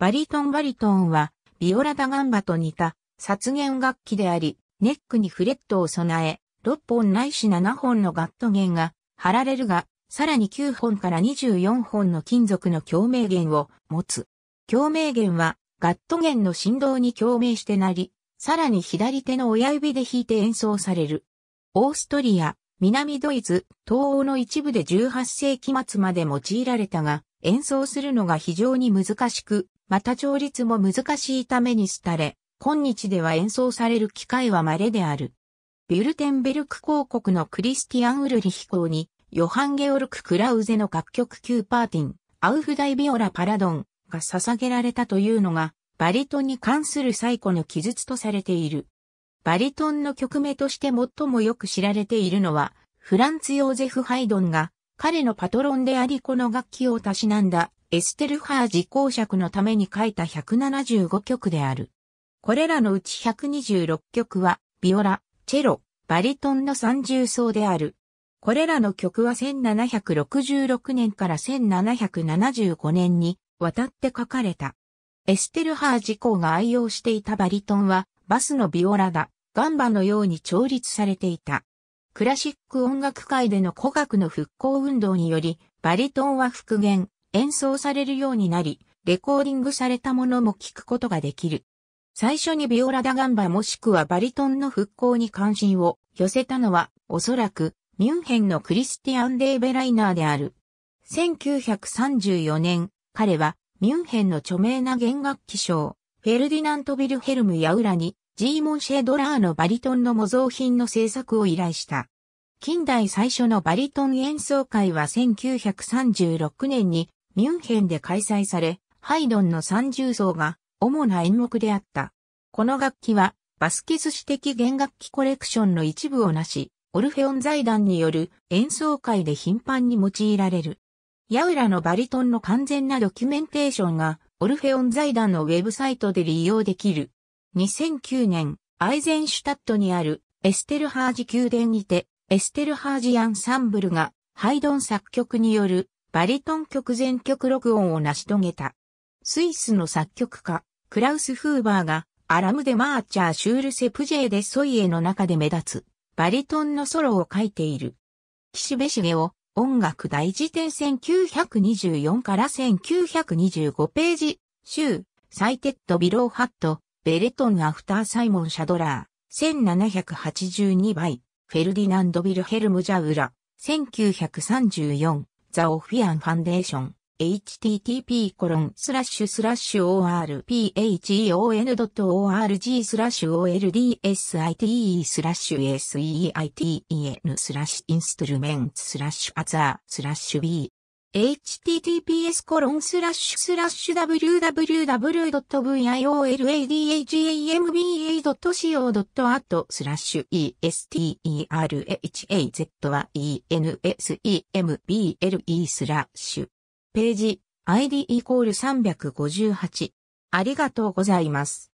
バリトンバリトンは、ビオラダガンバと似た、殺弦楽器であり、ネックにフレットを備え、6本ないし7本のガット弦が貼られるが、さらに9本から24本の金属の共鳴弦を持つ。共鳴弦は、ガット弦の振動に共鳴してなり、さらに左手の親指で弾いて演奏される。オーストリア、南ドイツ、東欧の一部で18世紀末まで用いられたが、演奏するのが非常に難しく、また調律も難しいために廃れ、今日では演奏される機会は稀である。ビュルテンベルク公国のクリスティアン・ウルリヒ公に、ヨハン・ゲオルク・クラウゼの楽曲ーパーティン、アウフダイ・ビオラ・パラドンが捧げられたというのが、バリトンに関する最古の記述とされている。バリトンの曲名として最もよく知られているのは、フランツ・ヨーゼフ・ハイドンが彼のパトロンでありこの楽器をたしなんだエステルハー自公爵のために書いた175曲である。これらのうち126曲は、ビオラ、チェロ、バリトンの三重奏である。これらの曲は1766年から1775年に渡って書かれた。エステルハー自公が愛用していたバリトンは、バスのビオラだ、ガンバのように調律されていた。クラシック音楽界での古楽の復興運動により、バリトンは復元、演奏されるようになり、レコーディングされたものも聞くことができる。最初にビオラダガンバもしくはバリトンの復興に関心を寄せたのは、おそらく、ミュンヘンのクリスティアン・デーベライナーである。1934年、彼は、ミュンヘンの著名な弦楽器賞、フェルディナント・ビルヘルム・ヤウラに、ジーモン・シェドラーのバリトンの模造品の制作を依頼した。近代最初のバリトン演奏会は1936年にミュンヘンで開催され、ハイドンの三重奏が主な演目であった。この楽器はバスケス史的弦楽器コレクションの一部をなし、オルフェオン財団による演奏会で頻繁に用いられる。ヤウラのバリトンの完全なドキュメンテーションがオルフェオン財団のウェブサイトで利用できる。2009年、アイゼンシュタットにあるエステルハージ宮殿にて、エステルハージアンサンブルがハイドン作曲によるバリトン曲全曲録音を成し遂げた。スイスの作曲家、クラウス・フーバーがアラム・デ・マーチャー・シュール・セプジェー・デ・ソイエの中で目立つバリトンのソロを書いている。岸辺茂を音楽大辞典1924から1925ページ、週、サイテッド・ビロー・ハット、ベレトン・アフター・サイモン・シャドラー、1782倍、フェルディナンド・ビルヘルム・ジャウラ、1934、ザ・オフィアン・ファンデーション、http コロンスラッシュスラッシュ orpheon.org スラッシュ oldSITE スラッシュ SEITEN スラッシュインストゥルメンツスラッシュアザースラッシュ B https コロンスラッシュスラッシュ www.violadagamba.co.at スラッシュ esterhazyensemble スラッシュページ ID イコール358ありがとうございます。